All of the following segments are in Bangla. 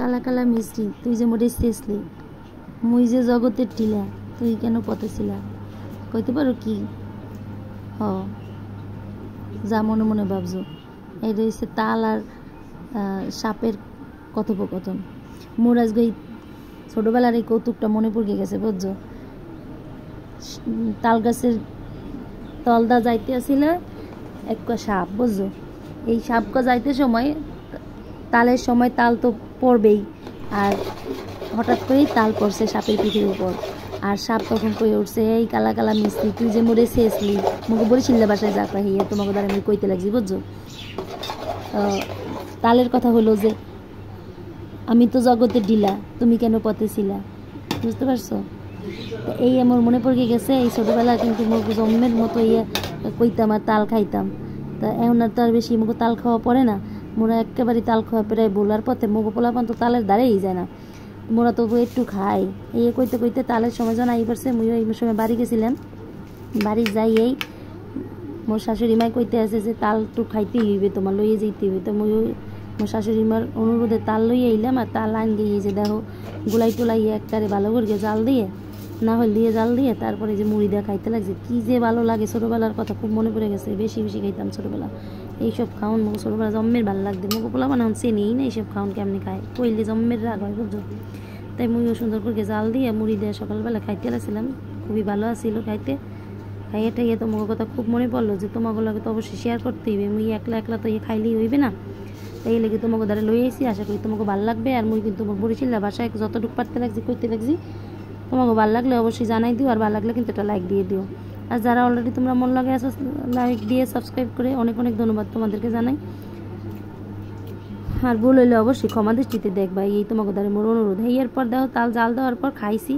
কালা কালা মিষ্টি তুই যে মোটে শেষলি মুই যে জগতের টিলা তুই কেন পতেছিলা কইতে পারো কি হ যা মনে মনে ভাবছো এই রয়েছে তাল আর সাপের কথোপকথন মোরাজ গই ছোটোবেলার এই কৌতুকটা মনে পড়ে গেছে বুঝছো তাল গাছের তলদা যাইতে আসিল এক সাপ বুঝছো এই সাপকা যাইতে সময় তালের সময় তাল তো পড়বেই আর হঠাৎ করেই তাল পড়ছে সাপের পিঠের উপর আর সাপ তখন কয়ে উঠছে এই কালা কালা মিস্ত্রি তুই যে মরে শেষলি মুখে বলে বাসায় যা পাহিয়া তোমাকে দ্বারা আমি কইতে লাগছি বুঝছো তালের কথা হলো যে আমি তো জগতে ডিলা তুমি কেন পথে ছিলা বুঝতে পারছো এই আমার মনে পড়ে গেছে এই ছোটোবেলা কিন্তু মুখ জন্মের মতো ইয়ে কইতাম আর তাল খাইতাম তা এমন তো আর বেশি মুখে তাল খাওয়া পড়ে না মোরা একেবারে তাল খাওয়া পেরাই বোলার পথে পোলা পান তো তালের দ্বারেই যায় না মোরা তবু একটু খাই এই কইতে কইতে তালের সময় যেন আই পারছে মুইও এই সময় বাড়ি গেছিলাম বাড়ি যাই এই মোর শাশুড়ি মাই কইতে আছে যে তাল একটু খাইতেই হইবে তোমার লইয়ে যেতে হইবে তো মুইও মোর শাশুড়ি মার অনুরোধে তাল লইয়ে এলাম আর তাল আন দিয়ে যে দেখো গোলাই টোলাই একটারে ভালো করে জাল দিয়ে না হলে দিয়ে জাল দিয়ে তারপরে যে মুড়ি দিয়ে খাইতে লাগছে কি যে ভালো লাগে ছোটোবেলার কথা খুব মনে পড়ে গেছে বেশি বেশি খাইতাম ছোটোবেলা এইসব খাওন মুখ ছোটোবেলা জম্মের ভালো লাগতো মুখ পোলা বানান মানে চেনেই না এইসব খাওন কেমনি খায় কইলে জম্মের রাগ হয় খুব তাই মুড়িও সুন্দর করে জাল দিয়ে মুড়ি দিয়ে সকালবেলা খাইতে লাগছিলাম খুবই ভালো আছিল খাইতে খাইয়ে টাইয়ে তোমাকে কথা খুব মনে পড়লো যে তোমাকে লাগে তো অবশ্যই শেয়ার করতে হইবে মুই একলা একলা তো ইয়ে খাইলেই হইবে না তাই লেগে তোমাকে দ্বারা লই আসি আশা করি তোমাকে ভালো লাগবে আর মুই কিন্তু তোমার বরিশিল্লা বাসায় যতটুকু পারতে লাগছি করতে লাগছি তোমাকে ভালো লাগলে অবশ্যই জানাই দিও আর ভালো লাগলে কিন্তু একটা লাইক দিয়ে দিও আর যারা অলরেডি তোমরা মন লাগে লাইক দিয়ে সাবস্ক্রাইব করে অনেক অনেক ধন্যবাদ তোমাদেরকে জানাই আর ভুল হইলে অবশ্যই ক্ষমা দৃষ্টিতে দেখবা এই তোমাকে দ্বারা মোর অনুরোধ এই এরপর দেখো তাল জাল দেওয়ার পর খাইছি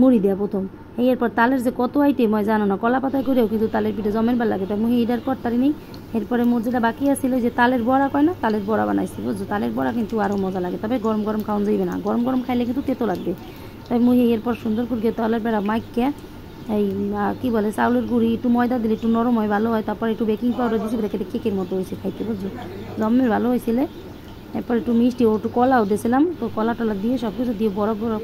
মুড়ি দেওয়া প্রথম এই এরপর তালের যে কত আইটেম হয় জানো না কলা পাতায় করেও কিন্তু তালের পিঠে জমেন বার লাগে তাই মুহি এটার তারি নেই এরপরে মোর যেটা বাকি আছিল যে তালের বড়া কয় না তালের বড়া বানাইছি বুঝছো তালের বড়া কিন্তু আরও মজা লাগে তবে গরম গরম খাওয়ান যাইবে না গরম গরম খাইলে কিন্তু তেতো লাগবে তাই মুই এরপর সুন্দর করে তালের বেড়া মাইককে এই কী বলে চাউলের গুঁড়ি একটু ময়দা দিলে একটু নরম হয় ভালো হয় তারপর একটু বেকিং পাউডার দিয়েছি কেটে কেকের মতো হয়েছে খাইতে বুঝছো জমের ভালো হয়েছিল এরপর একটু মিষ্টি ও একটু কলাও দিয়েছিলাম তো কলা টলা দিয়ে সব কিছু দিয়ে বড় বড়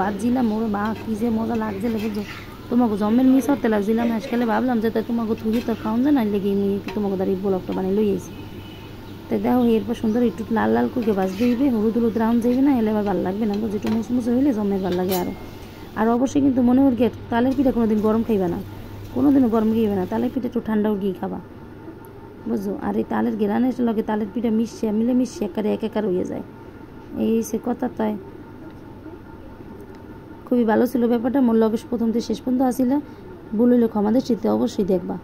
বাদ দিলাম ওর মা কী যে মজা লাগছিল বুঝছো তোমাকে জমের মিস হতে লাগছিলাম আজকালে ভাবলাম যে তাই তোমাকে তুলি তো খাওয়ান যে নাই লেগে আমি তোমাকে দাঁড়িয়ে ব্লগটা বানিয়ে লই আইছি তাই দেখো এরপর সুন্দর একটু লাল লাল করে বাজ দিবে হলুদ হলুদ রাউন্ড যাইবে না এলে আবার ভালো লাগবে না যেটু একটু মুসমুসে হইলে জমের ভালো লাগে আরও আর অবশ্যই কিন্তু মনে হল গিয়ে তালের পিঠা কোনো দিন গরম খাইবে না কোনো দিনও গরম খাইবে না তালের পিঠা একটু ঠান্ডাও গিয়ে খাবা বুঝছো আর এই তালের গেরানের লগে তালের পিঠা মিশছে মিলে মিশছে একারে এক একার হয়ে যায় এই সে কথা তাই খুবই ভালো ছিল ব্যাপারটা মূল্য অবশ্য প্রথম থেকে শেষ পর্যন্ত আসিলে ভুল হইলে ক্ষমাদের চিত্তে অবশ্যই দেখবা